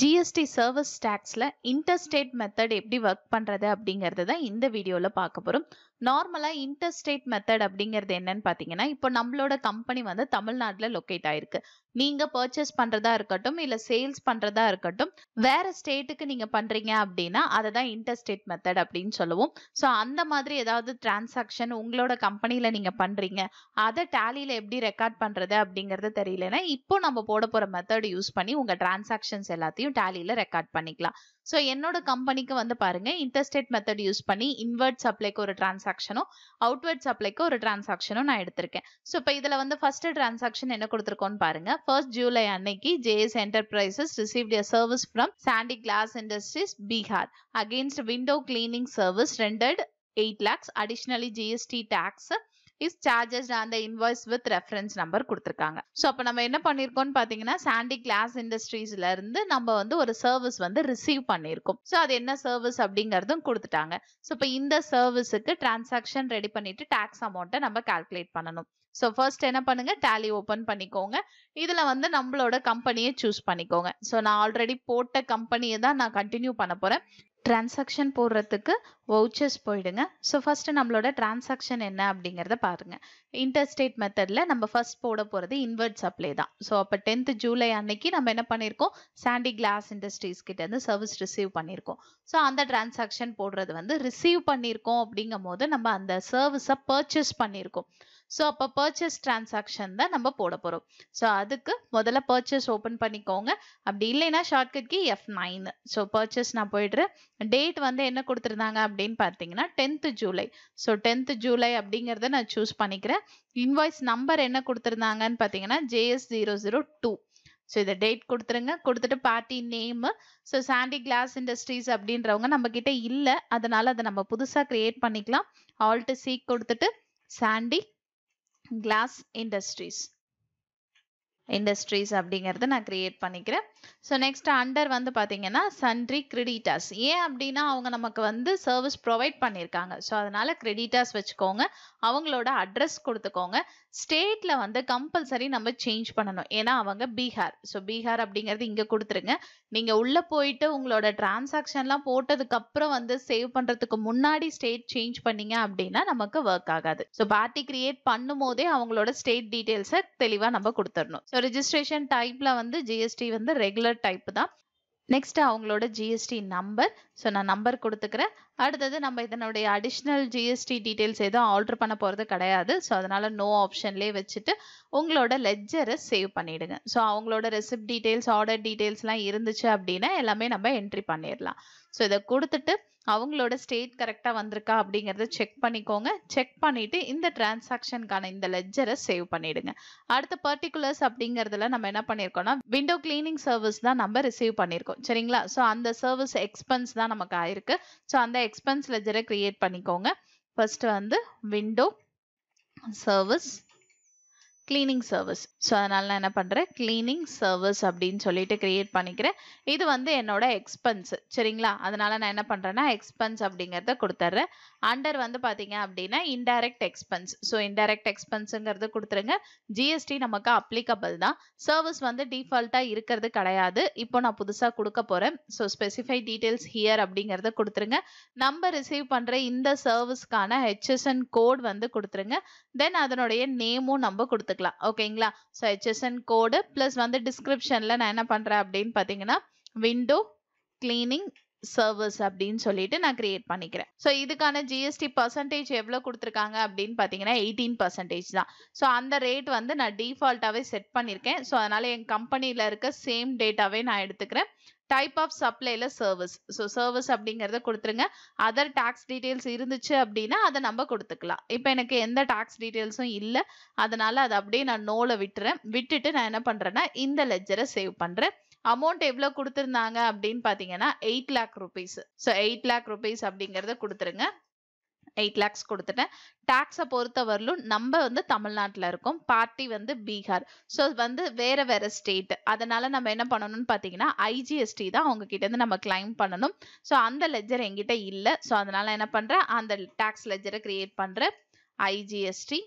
GST service டேக்ஸில் interstate method எப்படி work பண்ணுறது அப்படிங்கிறது தான் இந்த வீடியோவில் பார்க்க போகிறோம் நார்மலாக இன்டர்ஸ்டேட் மெத்தட் அப்படிங்கிறது என்னன்னு பார்த்தீங்கன்னா இப்போ நம்மளோட கம்பெனி வந்து தமிழ்நாட்டில் லொக்கேட் ஆயிருக்கு நீங்கள் பர்ச்சேஸ் பண்ணுறதா இருக்கட்டும் இல்லை சேல்ஸ் பண்ணுறதா இருக்கட்டும் வேற ஸ்டேட்டுக்கு நீங்கள் பண்ணுறீங்க அப்படின்னா அதை தான் இன்டர்ஸ்டேட் மெத்தட் அப்படின்னு சொல்லுவோம் ஸோ அந்த மாதிரி ஏதாவது டிரான்சாக்ஷன் உங்களோட கம்பெனியில் நீங்கள் பண்ணுறீங்க அதை டேலியில் எப்படி ரெக்கார்ட் பண்ணுறது அப்படிங்கிறது தெரியலன்னா இப்போ நம்ம போட போகிற மெத்தட் யூஸ் பண்ணி உங்கள் டிரான்சாக்ஷன்ஸ் எல்லாத்தையும் டேலியில் ரெக்கார்ட் பண்ணிக்கலாம் ஸோ என்னோட கம்பெனிக்கு வந்து பாருங்க இன்டர்ஸ்டேட் மெத்தட் யூஸ் பண்ணி இன்வெர்ட் சப்ளைக்கு ஒரு டிரான்சாக்ஷனும் அவுட்வெர்ட் சப்ளைக்கு ஒரு டிரான்சாக்ஷனும் நான் எடுத்திருக்கேன் ஸோ இப்போ இதில் வந்து ஃபர்ஸ்ட் டிரான்சாக்ஷன் என்ன கொடுத்துருக்கோன்னு பாருங்க ஃபர்ஸ்ட் ஜூலை அன்னைக்கு JS Enterprises received a service from Sandy Glass Industries Bihar against window cleaning service rendered eight lakhs additionally GST tax is charges அந்த இன்வாய்ஸ் வித் ரெஃபரன்ஸ் நம்பர் கொடுத்துருக்காங்க ஸோ அப்போ நம்ம என்ன பண்ணியிருக்கோம்னு பார்த்தீங்கன்னா சாண்டி கிளாஸ் இண்டஸ்ட்ரீஸ்ல இருந்து நம்ம வந்து ஒரு சர்வீஸ் வந்து ரிசீவ் பண்ணியிருக்கோம் ஸோ அது என்ன சர்வீஸ் அப்படிங்கிறதும் கொடுத்துட்டாங்க ஸோ இப்போ இந்த சர்வீஸுக்கு டிரான்சாக்ஷன் ரெடி பண்ணிட்டு டேக்ஸ் அமௌண்ட்டை நம்ம கால்குலேட் பண்ணணும் ஸோ ஃபர்ஸ்ட் என்ன பண்ணுங்க டேலி ஓப்பன் பண்ணிக்கோங்க இதில் வந்து நம்மளோட கம்பெனியை சூஸ் பண்ணிக்கோங்க ஸோ நான் ஆல்ரெடி போட்ட கம்பெனியை தான் நான் கண்டினியூ பண்ண போகிறேன் டிரான்சாக்ஷன் போடுறதுக்கு வவுச்சர்ஸ் போயிடுங்க ஸோ ஃபஸ்ட்டு நம்மளோட டிரான்சாக்ஷன் என்ன அப்படிங்கிறத பாருங்கள் இன்டர்ஸ்டேட் மெத்தடில் நம்ம ஃபஸ்ட் போட போகிறது இன்வெர்ட் சப்ளை தான் ஸோ அப்போ டென்த்து ஜூலை அன்னைக்கு நம்ம என்ன பண்ணியிருக்கோம் சாண்டி கிளாஸ் இண்டஸ்ட்ரீஸ் கிட்டேருந்து சர்வீஸ் ரிசீவ் பண்ணியிருக்கோம் ஸோ அந்த டிரான்சாக்ஷன் போடுறது வந்து ரிசீவ் பண்ணியிருக்கோம் அப்படிங்கும் போது நம்ம அந்த சர்வீஸை பர்ச்சேஸ் பண்ணியிருக்கோம் ஸோ அப்போ பர்ச்சேஸ் டிரான்சாக்ஷன் தான் நம்ம போட போகிறோம் ஸோ அதுக்கு முதல்ல பர்ச்சேஸ் ஓப்பன் பண்ணிக்கோங்க அப்படி இல்லைன்னா shortcut F nine so purchase நான் போயிடுறேன் டேட் வந்து என்ன கொடுத்துருந்தாங்க அப்படின்னு பார்த்தீங்கன்னா tenth July so tenth July அப்படிங்கிறத நான் சூஸ் பண்ணிக்கிறேன் இன்வாய்ஸ் நம்பர் என்ன கொடுத்துருந்தாங்கன்னு பார்த்தீங்கன்னா JS zero zero two so இதை டேட் கொடுத்துருங்க கொடுத்துட்டு party name so Sandy Glass Industries அப்படின்றவங்க நம்மக்கிட்ட இல்லை அதனால் அதை நம்ம புதுசாக க்ரியேட் பண்ணிக்கலாம் ஆல்ட்டு சீக் கொடுத்துட்டு சாண்டி glass industries இண்டஸ்ட்ரீஸ் அப்படிங்கிறத நான் க்ரியேட் பண்ணிக்கிறேன் ஸோ நெக்ஸ்ட் அண்டர் வந்து பார்த்தீங்கன்னா சன்ட்ரி கிரெடிட்டாஸ் ஏன் அப்படின்னா அவங்க நமக்கு வந்து சர்வீஸ் ப்ரொவைட் பண்ணியிருக்காங்க ஸோ அதனால் கிரெடிட்டாஸ் வச்சுக்கோங்க அவங்களோட அட்ரஸ் கொடுத்துக்கோங்க ஸ்டேட்டில் வந்து கம்பல்சரி நம்ம சேஞ்ச் பண்ணணும் ஏன்னா அவங்க பீகார் ஸோ பீகார் அப்படிங்கிறது இங்கே கொடுத்துருங்க நீங்கள் உள்ளே போயிட்டு உங்களோட டிரான்சாக்ஷன்லாம் போட்டதுக்கப்புறம் வந்து சேவ் பண்ணுறதுக்கு முன்னாடி ஸ்டேட் சேஞ்ச் பண்ணீங்க அப்படின்னா நமக்கு ஒர்க் ஆகாது ஸோ பார்ட்டி கிரியேட் பண்ணும் போதே அவங்களோட ஸ்டேட் டீட்டெயில்ஸை தெளிவாக நம்ம கொடுத்துடணும் ஸோ ரிஜிஸ்ட்ரேஷன் டைப்பில் வந்து ஜிஎஸ்டி வந்து ரெகுலர் டைப் தான் நெக்ஸ்ட் அவங்களோட ஜிஎஸ்டி நம்பர் ஸோ நான் நம்பர் கொடுத்துக்கிறேன் அடுத்தது நம்ம இதனுடைய அடிஷ்னல் ஜிஎஸ்டி டீட்டெயில்ஸ் எதுவும் ஆர்டர் பண்ண போகிறது கிடையாது ஸோ அதனால் நோ ஆப்ஷன்லேயே வச்சுட்டு உங்களோட லெஜரை சேவ் பண்ணிவிடுங்க ஸோ அவங்களோட ரெசிப்ட் டீட்டெயில்ஸ் ஆர்டர் டீட்டெயில்ஸ்லாம் இருந்துச்சு அப்படின்னா எல்லாமே நம்ம என்ட்ரி பண்ணிடலாம் ஸோ இதை கொடுத்துட்டு அவங்களோட ஸ்டேட் கரெக்டாக வந்திருக்கா அப்படிங்கிறத செக் பண்ணிக்கோங்க செக் பண்ணிவிட்டு இந்த டிரான்சாக்ஷனுக்கான இந்த லெஜரை சேவ் பண்ணிவிடுங்க அடுத்த பர்டிகுலர்ஸ் அப்படிங்கிறதுல நம்ம என்ன பண்ணியிருக்கோம்னா விண்டோ கிளீனிங் சர்வீஸ் தான் நம்ம ரிசீவ் பண்ணியிருக்கோம் சரிங்களா ஸோ அந்த சர்வீஸ் எக்ஸ்பென்ஸ் தான் நமக்கு ஆயிருக்கு ஸோ அந்த எக்ஸ்பென்ஸ் லெஜரை க்ரியேட் பண்ணிக்கோங்க ஃபர்ஸ்ட் வந்து window service cleaning service so அதனால் நான் என்ன பண்ணுறேன் கிளீனிங் சர்வீஸ் அப்படின்னு சொல்லிட்டு க்ரியேட் பண்ணிக்கிறேன் இது வந்து என்னோட எக்ஸ்பென்ஸ் சரிங்களா அதனால் நான் என்ன பண்ணுறேன்னா எக்ஸ்பென்ஸ் அப்படிங்கிறத கொடுத்துட்றேன் அண்டர் வந்து பார்த்தீங்க அப்படின்னா இன்டைரக்ட் எக்ஸ்பென்ஸ் ஸோ இன்டைரக்ட் எக்ஸ்பென்ஸுங்கிறது கொடுத்துருங்க ஜிஎஸ்டி நமக்கு அப்ளிகபிள் தான் சர்வீஸ் வந்து டிஃபால்ட்டாக இருக்கிறது கிடையாது இப்போ நான் புதுசாக கொடுக்க போகிறேன் ஸோ ஸ்பெசிஃபை டீட்டெயில்ஸ் ஹியர் அப்படிங்கிறத கொடுத்துருங்க நம்ம ரிசீவ் பண்ணுற இந்த சர்வீஸ்க்கான ஹெச்எஸ்என் கோட் வந்து கொடுத்துருங்க தென் அதனுடைய நேமும் நம்ம கொடுத்துருங்க எடுத்துக்கலாம் ஓகேங்களா ஸோ ஹெச்எஸ்என் கோடு ப்ளஸ் வந்து டிஸ்கிரிப்ஷனில் நான் என்ன பண்ணுறேன் அப்படின்னு பார்த்தீங்கன்னா விண்டோ கிளீனிங் சர்வீஸ் அப்படின்னு சொல்லிட்டு நான் கிரியேட் பண்ணிக்கிறேன் ஸோ இதுக்கான ஜிஎஸ்டி பர்சன்டேஜ் எவ்வளோ கொடுத்துருக்காங்க அப்படின்னு பார்த்தீங்கன்னா எயிட்டீன் பர்சன்டேஜ் தான் ஸோ அந்த ரேட் வந்து நான் டிஃபால்ட்டாகவே செட் பண்ணியிருக்கேன் ஸோ அதனால் என் கம்பெனியில் இருக்க சேம் டேட்டாவே நான் எடுத்துக்கிறேன் டைப் ஆஃப் சப்ளைல சர்வீஸ் ஸோ சர்வீஸ் அப்படிங்கிறத கொடுத்துருங்க அதர் டாக்ஸ் டீட்டெயில்ஸ் இருந்துச்சு அப்படின்னா அதை நம்ம கொடுத்துக்கலாம் இப்போ எனக்கு எந்த டாக்ஸ் டீட்டெயில்ஸும் இல்லை அதனால அதை அப்படியே நான் நோலை விட்டுறேன் விட்டுட்டு நான் என்ன பண்ணுறேன்னா இந்த லெஜரை சேவ் பண்ணுறேன் அமௌண்ட் எவ்வளோ கொடுத்துருந்தாங்க அப்படின்னு பார்த்தீங்கன்னா eight lakh rupees so eight lakh rupees அப்படிங்கிறத கொடுத்துருங்க எயிட் லேக்ஸ் கொடுத்துட்டேன் டேக்ஸை பொறுத்தவரையிலும் நம்ம வந்து தமிழ்நாட்டில் இருக்கோம் பார்ட்டி வந்து பீகார் ஸோ வந்து வேறு வேறு ஸ்டேட் அதனால் நம்ம என்ன பண்ணணும்னு பார்த்தீங்கன்னா ஐஜிஎஸ்டி தான் அவங்க கிட்டேருந்து நம்ம கிளைம் பண்ணணும் ஸோ அந்த லெஜர் எங்கிட்ட இல்லை ஸோ அதனால் என்ன பண்ணுறேன் அந்த டேக்ஸ் லெஜரை கிரியேட் பண்ணுறேன் ஐஜிஎஸ்டி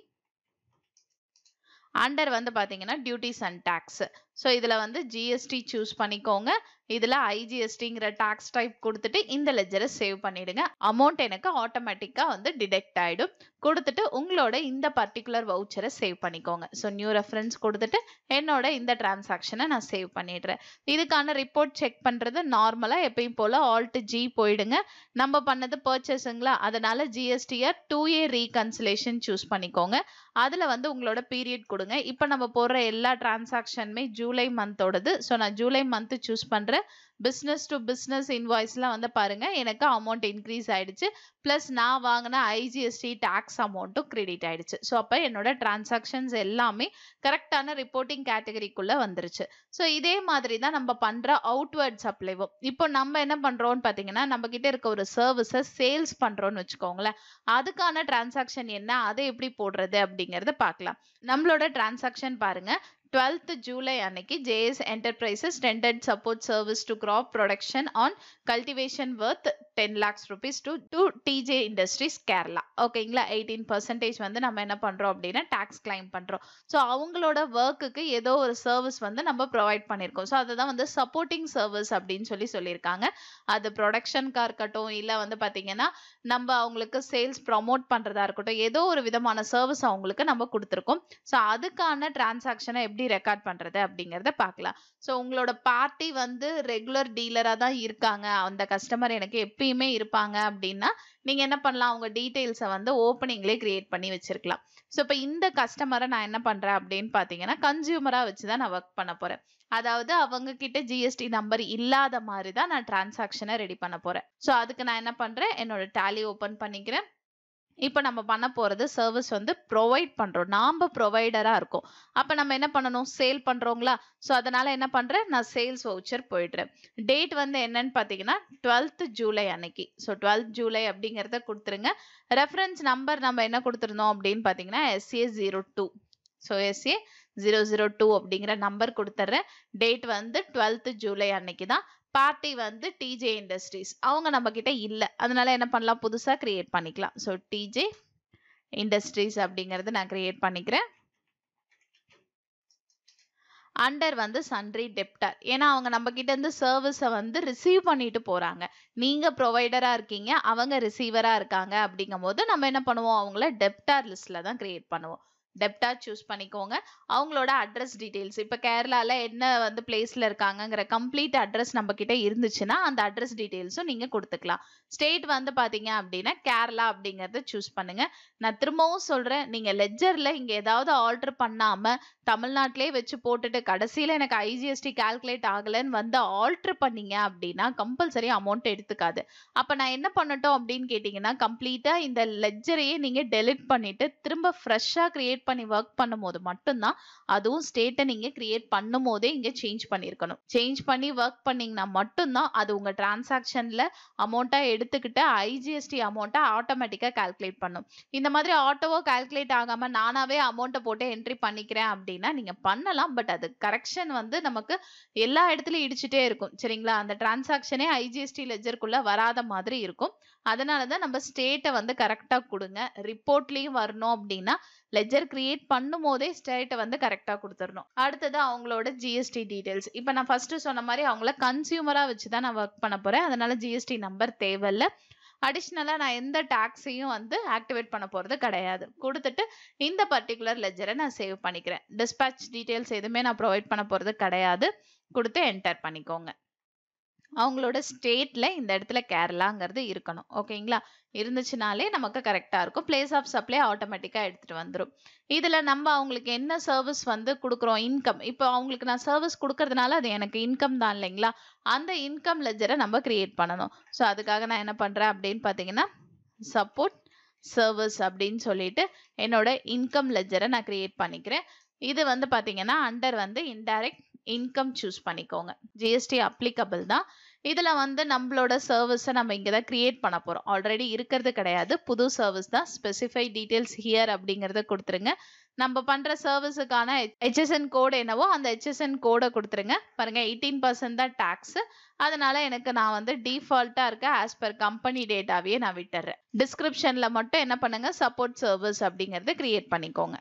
அண்டர் வந்து பார்த்தீங்கன்னா டியூட்டிஸ் அண்ட் டேக்ஸ் ஸோ இதில் வந்து ஜிஎஸ்டி சூஸ் பண்ணிக்கோங்க இதில் ஐஜிஎஸ்டிங்கிற டாக்ஸ் டைப் கொடுத்துட்டு இந்த லெஜரை சேவ் பண்ணிவிடுங்க அமௌண்ட் எனக்கு ஆட்டோமேட்டிக்காக வந்து டிடெக்ட் ஆகிடும் கொடுத்துட்டு உங்களோட இந்த பர்டிகுலர் வவுச்சரை சேவ் பண்ணிக்கோங்க ஸோ நியூ ரெஃபரன்ஸ் கொடுத்துட்டு என்னோட இந்த டிரான்சாக்ஷனை நான் சேவ் பண்ணிடுறேன் இதுக்கான ரிப்போர்ட் செக் பண்ணுறது நார்மலாக எப்பயும் போல் ஆல்ட்டு ஜி போயிடுங்க நம்ம பண்ணது பர்ச்சேஸுங்களா அதனால் ஜிஎஸ்டியை டூ ஏ ரீகன்சிலேஷன் சூஸ் பண்ணிக்கோங்க அதில் வந்து உங்களோட பீரியட் கொடுங்க இப்போ நம்ம போடுற எல்லா டிரான்சாக்ஷனுமே ஜூன் ஜூலை மந்தோடது ஸோ நான் ஜூலை மந்த்து சூஸ் பண்ணுறேன் பிஸ்னஸ் டு பிஸ்னஸ் இன்வாய்ஸ்லாம் வந்து பாருங்கள் எனக்கு அமௌண்ட் இன்க்ரீஸ் ஆகிடுச்சு ப்ளஸ் நான் வாங்கின ஐஜிஎஸ்டி டேக்ஸ் அமௌண்ட்டும் கிரெடிட் ஆகிடுச்சு ஸோ அப்போ என்னோட டிரான்சாக்ஷன்ஸ் எல்லாமே கரெக்டான ரிப்போர்ட்டிங் கேட்டகரிக்குள்ளே வந்துருச்சு ஸோ இதே மாதிரி தான் நம்ம பண்ணுற அவுட்வேர்ட் சப்ளைவும் இப்போ நம்ம என்ன பண்ணுறோன்னு பார்த்தீங்கன்னா நம்மக்கிட்ட இருக்க ஒரு சர்வீஸை சேல்ஸ் பண்ணுறோன்னு வச்சுக்கோங்களேன் அதுக்கான டிரான்சாக்ஷன் என்ன அதை எப்படி போடுறது அப்படிங்கிறத பார்க்கலாம் நம்மளோட டிரான்சாக்ஷன் பாருங்கள் 12th July Anaki JS Enterprises rendered support service to crop production on cultivation worth ten lakhs rupees to to DJ Industries Kerala ஓகேங்களா எயிட்டீன் பர்சன்டேஜ் வந்து நம்ம என்ன பண்ணுறோம் அப்படின்னா டேக்ஸ் கிளைம் பண்ணுறோம் ஸோ அவங்களோட ஒர்க்குக்கு ஏதோ ஒரு சர்வீஸ் வந்து நம்ம ப்ரொவைட் பண்ணியிருக்கோம் ஸோ அதை தான் வந்து சப்போர்ட்டிங் சர்வீஸ் அப்படின்னு சொல்லி சொல்லியிருக்காங்க அது ப்ரொடக்ஷனுக்காக இருக்கட்டும் இல்லை வந்து பார்த்தீங்கன்னா நம்ம அவங்களுக்கு சேல்ஸ் ப்ரொமோட் பண்ணுறதா இருக்கட்டும் ஏதோ ஒரு விதமான சர்வீஸ் அவங்களுக்கு நம்ம கொடுத்துருக்கோம் ஸோ அதுக்கான டிரான்சாக்ஷனை எப்படி ரெக்கார்ட் பண்ணுறது அப்படிங்கிறத பார்க்கலாம் ஸோ உங்களோட பார்ட்டி வந்து ரெகுலர் டீலராக தான் இருக்காங்க அந்த கஸ்டமர் எனக்கு எப்படி எப்பயுமே இருப்பாங்க அப்படின்னா நீங்கள் என்ன பண்ணலாம் அவங்க டீட்டெயில்ஸை வந்து ஓப்பனிங்லேயே க்ரியேட் பண்ணி வச்சுருக்கலாம் ஸோ இப்போ இந்த கஸ்டமரை நான் என்ன பண்ணுறேன் அப்படின்னு பார்த்தீங்கன்னா கன்சியூமராக வச்சு தான் நான் ஒர்க் பண்ண போகிறேன் அதாவது அவங்கக்கிட்ட ஜிஎஸ்டி நம்பர் இல்லாத மாதிரி தான் நான் டிரான்சாக்ஷனை ரெடி பண்ண போகிறேன் ஸோ அதுக்கு நான் என்ன பண்ணுறேன் என்னோட டேலி ஓப்பன் பண்ணிக்கிறேன் இப்போ நம்ம பண்ண போகிறது சர்வீஸ் வந்து ப்ரொவைட் பண்ணுறோம் நாம் ப்ரொவைடராக இருக்கோம் அப்போ நம்ம என்ன பண்ணணும் சேல் பண்ணுறோங்களா ஸோ அதனால் என்ன பண்ணுறேன் நான் சேல்ஸ் வவுச்சர் போயிடுறேன் டேட் வந்து என்னன்னு பார்த்தீங்கன்னா டுவெல்த் ஜூலை அன்னைக்கு ஸோ டுவெல்த் ஜூலை அப்படிங்கிறத கொடுத்துருங்க ரெஃபரன்ஸ் நம்பர் நம்ம என்ன கொடுத்துருந்தோம் அப்படின்னு பார்த்தீங்கன்னா SA zero two so SA zero zero two அப்படிங்கிற நம்பர் கொடுத்துட்றேன் டேட் வந்து டுவெல்த்து ஜூலை அன்னைக்கு தான் பார்ட்டி வந்து டிஜே இண்டஸ்ட்ரீஸ் அவங்க நம்மக்கிட்ட இல்லை அதனால என்ன பண்ணலாம் புதுசாக க்ரியேட் பண்ணிக்கலாம் ஸோ டிஜே இண்டஸ்ட்ரீஸ் அப்படிங்கிறது நான் க்ரியேட் பண்ணிக்கிறேன் அண்டர் வந்து சன்றி டெப்டர் ஏன்னா அவங்க நம்ம கிட்ட இருந்து சர்வீஸை வந்து ரிசீவ் பண்ணிட்டு போறாங்க நீங்க ப்ரொவைடரா இருக்கீங்க அவங்க ரிசீவரா இருக்காங்க அப்படிங்கும் போது நம்ம என்ன பண்ணுவோம் அவங்கள டெப்டார் லிஸ்ட்டில் தான் கிரியேட் பண்ணுவோம் டெப்டாக சூஸ் பண்ணிக்கோங்க அவங்களோட அட்ரஸ் டீட்டெயில்ஸ் இப்போ கேரளாவில் என்ன வந்து பிளேஸில் இருக்காங்கங்கிற கம்ப்ளீட் அட்ரஸ் நம்மக்கிட்ட இருந்துச்சுன்னா அந்த அட்ரஸ் டீட்டெயில்ஸும் நீங்கள் கொடுத்துக்கலாம் ஸ்டேட் வந்து பார்த்தீங்க அப்படின்னா கேரளா அப்படிங்கிறத சூஸ் பண்ணுங்கள் நான் திரும்பவும் சொல்கிறேன் நீங்கள் லெஜரில் இங்கே ஏதாவது ஆல்ட்ரு பண்ணாமல் தமிழ்நாட்டிலே வச்சு போட்டுட்டு கடைசியில் எனக்கு ஐஜிஎஸ்டி கால்குலேட் ஆகலைன்னு வந்து ஆல்ட்ரு பண்ணீங்க அப்படின்னா கம்பல்சரி அமௌண்ட் எடுத்துக்காது அப்போ நான் என்ன பண்ணட்டும் அப்படின்னு கேட்டிங்கன்னா கம்ப்ளீட்டாக இந்த லெஜரையே நீங்கள் டெலிட் பண்ணிவிட்டு திரும்ப ஃப்ரெஷ்ஷாக க்ரியேட் பண்ணி ஒர்க் பண்ணும்போது மட்டும்தான் அதுவும் ஸ்டேட்டை நீங்கள் கிரியேட் பண்ணும் போதே இங்கே சேஞ்ச் பண்ணியிருக்கணும் சேஞ்ச் பண்ணி ஒர்க் பண்ணிங்கன்னா மட்டும்தான் அது உங்கள் டிரான்சாக்ஷனில் அமௌண்ட்டாக எடுத்துக்கிட்டு ஐஜிஎஸ்டி அமௌண்ட்டை ஆட்டோமேட்டிக்காக கால்குலேட் பண்ணும் இந்த மாதிரி ஆட்டோவோ கால்குலேட் ஆகாமல் நானாவே அமௌண்ட்டை போட்டு என்ட்ரி பண்ணிக்கிறேன் அப்படின்னா நீங்கள் பண்ணலாம் பட் அது கரெக்ஷன் வந்து நமக்கு எல்லா இடத்துலையும் இடிச்சுட்டே இருக்கும் சரிங்களா அந்த டிரான்சாக்ஷனே ஐஜிஎஸ்டி லெஜருக்குள்ளே வராத மாதிரி இருக்கும் அதனால தான் நம்ம ஸ்டேட்டை வந்து கரெக்டாக கொடுங்க ரிப்போர்ட்லேயும் வரணும் அப்படின்னா லெஜர் கிரியேட் பண்ணும் போதே ஸ்டேட்டை வந்து கரெக்டாக கொடுத்துடணும் அடுத்தது அவங்களோட ஜிஎஸ்டி டீட்டெயில்ஸ் இப்போ நான் ஃபஸ்ட்டு சொன்ன மாதிரி அவங்கள கன்சியூமராக வச்சு தான் நான் ஒர்க் பண்ண போகிறேன் அதனால ஜிஎஸ்டி நம்பர் தேவையில்லை அடிஷ்னலாக நான் எந்த டாக்ஸையும் வந்து ஆக்டிவேட் பண்ண போகிறது கிடையாது கொடுத்துட்டு இந்த பர்டிகுலர் லெஜரை நான் சேவ் பண்ணிக்கிறேன் டிஸ்பேச் டீட்டெயில்ஸ் எதுவுமே நான் ப்ரொவைட் பண்ண போகிறது கிடையாது கொடுத்து என்டர் பண்ணிக்கோங்க அவங்களோட ஸ்டேட்டில் இந்த இடத்துல கேரளாங்கிறது இருக்கணும் ஓகேங்களா இருந்துச்சுனாலே நமக்கு கரெக்டாக இருக்கும் பிளேஸ் ஆஃப் சப்ளை ஆட்டோமேட்டிக்காக எடுத்துகிட்டு வந்துடும் இதில் நம்ம அவங்களுக்கு என்ன சர்வீஸ் வந்து கொடுக்குறோம் இன்கம் இப்போ அவங்களுக்கு நான் சர்வீஸ் கொடுக்கறதுனால அது எனக்கு இன்கம் தான் இல்லைங்களா அந்த இன்கம் லெஜரை நம்ம க்ரியேட் பண்ணணும் ஸோ அதுக்காக நான் என்ன பண்ணுறேன் அப்படின்னு பார்த்தீங்கன்னா சப்போர்ட் சர்வீஸ் அப்படின்னு சொல்லிட்டு என்னோட இன்கம் லெஜரை நான் க்ரியேட் பண்ணிக்கிறேன் இது வந்து பார்த்திங்கன்னா அண்டர் வந்து இன்டைரக்ட் இன்கம் சூஸ் பண்ணிக்கோங்க ஜிஎஸ்டி அப்ளிகபிள் தான் இதில் வந்து நம்மளோட சர்வீஸை நம்ம இங்கே தான் க்ரியேட் பண்ண போகிறோம் ஆல்ரெடி இருக்கிறது கிடையாது புது சர்வீஸ் தான் ஸ்பெசிஃபை டீட்டெயில்ஸ் ஹியர் அப்படிங்கிறத கொடுத்துருங்க நம்ம பண்ணுற சர்வீஸுக்கான ஹெச்எஸ்என் கோடு என்னவோ அந்த ஹெச்எஸ்என் கோடை கொடுத்துருங்க பாருங்கள் எயிட்டீன் பர்சன்ட் தான் டேக்ஸு அதனால் எனக்கு நான் வந்து டீஃபால்ட்டாக இருக்க ஆஸ் பர் கம்பெனி டேட்டாவையே நான் விட்டுறேன் டிஸ்கிரிப்ஷனில் மட்டும் என்ன பண்ணுங்கள் சப்போர்ட் சர்வீஸ் அப்படிங்கிறத க்ரியேட் பண்ணிக்கோங்க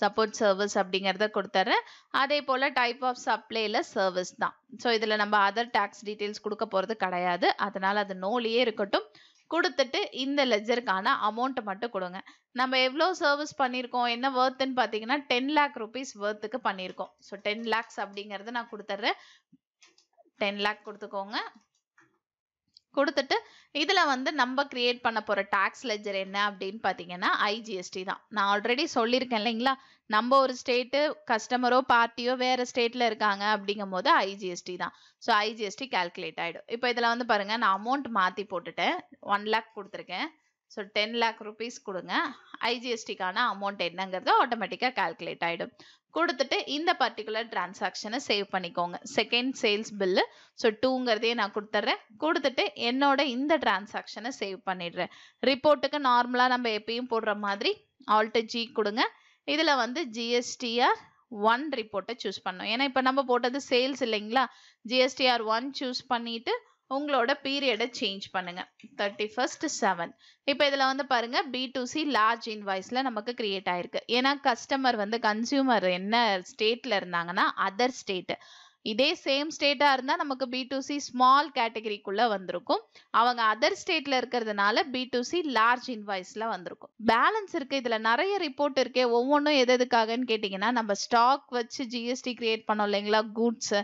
சப்போர்ட் சர்வீஸ் அப்படிங்கிறத கொடுத்துட்றேன் அதே போல் டைப் ஆஃப் சப்ளையில் சர்வீஸ் தான் ஸோ இதில் நம்ம அதர் டேக்ஸ் டீட்டெயில்ஸ் கொடுக்க போகிறது கிடையாது அதனால் அது நோலியே இருக்கட்டும் கொடுத்துட்டு இந்த லெஜருக்கான அமௌண்ட்டை மட்டும் கொடுங்க நம்ம எவ்வளோ சர்வீஸ் பண்ணியிருக்கோம் என்ன ஒர்த்துன்னு பார்த்தீங்கன்னா டென் லேக் ருபீஸ் ஒர்த்துக்கு பண்ணியிருக்கோம் ஸோ டென் லேக்ஸ் அப்படிங்கிறத நான் கொடுத்துட்றேன் டென் லேக் கொடுத்துக்கோங்க கொடுத்துட்டு இதில் வந்து நம்ம க்ரியேட் பண்ண போகிற டேக்ஸ் லெஜர் என்ன அப்படின்னு பார்த்தீங்கன்னா ஐஜிஎஸ்டி தான் நான் ஆல்ரெடி சொல்லியிருக்கேன் இல்லைங்களா நம்ம ஒரு ஸ்டேட்டு கஸ்டமரோ பார்ட்டியோ வேறு ஸ்டேட்டில் இருக்காங்க அப்படிங்கும் போது ஐஜிஎஸ்டி தான் ஸோ ஐஜிஎஸ்டி கால்குலேட் ஆகிடும் இப்போ இதில் வந்து பாருங்கள் நான் அமௌண்ட் மாற்றி போட்டுட்டேன் ஒன் லேக் கொடுத்துருக்கேன் ஸோ டென் லேக் ருபீஸ் கொடுங்க ஐஜிஎஸ்டிக்கான அமௌண்ட் என்னங்கிறது ஆட்டோமேட்டிக்காக கால்குலேட் ஆகிடும் கொடுத்துட்டு இந்த பர்டிகுலர் டிரான்சாக்ஷனை சேவ் பண்ணிக்கோங்க செகண்ட் சேல்ஸ் பில்லு ஸோ டூங்கிறதையே நான் கொடுத்துட்றேன் கொடுத்துட்டு என்னோட இந்த டிரான்சாக்ஷனை சேவ் பண்ணிடுறேன் ரிப்போர்ட்டுக்கு நார்மலாக நம்ம எப்பயும் போடுற மாதிரி ஆல்ட்டு ஜி கொடுங்க இதில் வந்து ஜிஎஸ்டிஆர் ஒன் ரிப்போர்ட்டை சூஸ் பண்ணோம் ஏன்னா இப்போ நம்ம போட்டது சேல்ஸ் இல்லைங்களா ஜிஎஸ்டிஆர் ஒன் சூஸ் பண்ணிவிட்டு உங்களோட பீரியடை சேஞ்ச் பண்ணுங்கள் தேர்ட்டி ஃபர்ஸ்ட் செவன் இப்போ இதில் வந்து பாருங்கள் பி டு சி லார்ஜ் இன்வாய்ஸில் நமக்கு கிரியேட் ஆயிருக்கு ஏன்னா கஸ்டமர் வந்து கன்சியூமர் என்ன ஸ்டேட்டில் இருந்தாங்கன்னா அதர் ஸ்டேட்டு இதே சேம் ஸ்டேட்டாக இருந்தால் நமக்கு பி டு சி ஸ்மால் கேட்டகரிக்குள்ளே வந்திருக்கும் அவங்க அதர் ஸ்டேட்டில் இருக்கிறதுனால பி டு சி லார்ஜ் இன்வாய்ஸில் வந்திருக்கும் பேலன்ஸ் இருக்குது இதில் நிறைய ரிப்போர்ட் இருக்கே ஒவ்வொன்றும் எது எதுக்காகன்னு கேட்டிங்கன்னா நம்ம ஸ்டாக் வச்சு ஜிஎஸ்டி கிரியேட் பண்ணோம் இல்லைங்களா குட்ஸ்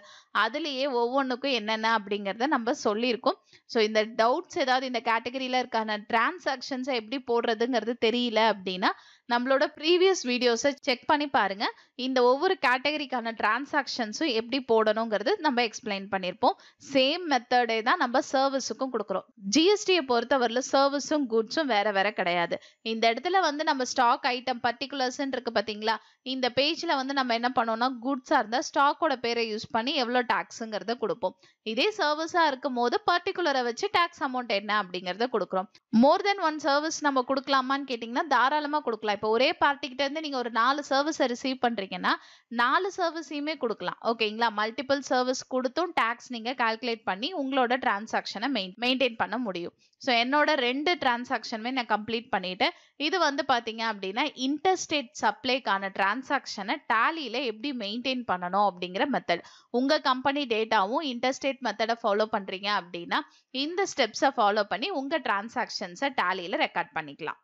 அதுலேயே ஒவ்வொன்றுக்கும் என்னென்ன அப்படிங்கிறத நம்ம சொல்லியிருக்கோம் ஸோ இந்த டவுட்ஸ் ஏதாவது இந்த கேட்டகரியில் இருக்கான டிரான்சாக்ஷன்ஸை எப்படி போடுறதுங்கிறது தெரியல அப்படின்னா நம்மளோட ப்ரீவியஸ் வீடியோஸை செக் பண்ணி பாருங்க இந்த ஒவ்வொரு கேட்டகரிக்கான டிரான்சாக்ஷன்ஸும் எப்படி போடணுங்கிறது நம்ம எக்ஸ்பிளைன் பண்ணியிருப்போம் சேம் மெத்தடே தான் நம்ம சர்வீஸுக்கும் கொடுக்குறோம் ஜிஎஸ்டியை பொறுத்தவரையில் சர்வீஸும் குட்ஸும் வேற வேற கிடையாது இந்த இடத்துல வந்து நம்ம ஸ்டாக் ஐட்டம் பர்டிகுலர்ஸ்ன்னு இருக்கு பார்த்தீங்களா இந்த பேஜில் வந்து நம்ம என்ன பண்ணோம்னா குட்ஸாக இருந்தால் ஸ்டாக்கோட பேரை யூஸ் பண்ணி எவ்வளோ டேக்ஸுங்கிறத கொடுப்போம் இதே சர்வீஸாக இருக்கும் போது பர்டிகுலரை வச்சு டேக்ஸ் அமௌண்ட் என்ன அப்படிங்கிறத கொடுக்குறோம் மோர் தென் ஒன் சர்வீஸ் நம்ம கொடுக்கலாமான்னு கேட்டிங்கன்னா தாராளமாக கொடுக்கலாம் இப்போ ஒரே பார்ட்டிகிட்ட இருந்து நீங்கள் ஒரு நாலு சர்வீஸை ரிசீவ் பண்ணுறீங்கன்னா நாலு சர்வீஸையுமே கொடுக்கலாம் ஓகேங்களா மல்டிபிள் சர்வீஸ் கொடுத்தும் டேக்ஸ் நீங்கள் கால்குலேட் பண்ணி உங்களோட டிரான்சாக்ஷனை மெயின் மெயின்டைன் பண்ண முடியும் ஸோ என்னோட ரெண்டு டிரான்சாக்ஷனுமே நான் கம்ப்ளீட் பண்ணிவிட்டேன் இது வந்து பார்த்தீங்க அப்படின்னா இன்டர்ஸ்டேட் சப்ளைக்கான டிரான்சாக்ஷனை டேலியில் எப்படி மெயின்டைன் பண்ணணும் அப்படிங்கிற மெத்தட் உங்கள் கம்பெனி டேட்டாவும் இன்டர்ஸ்டேட் மெத்தடை ஃபாலோ பண்ணுறீங்க அப்படின்னா இந்த ஸ்டெப்ஸை ஃபாலோ பண்ணி உங்கள் டிரான்சாக்ஷன்ஸை டேலியில் ரெக்கார்ட் பண்ணிக்கலாம்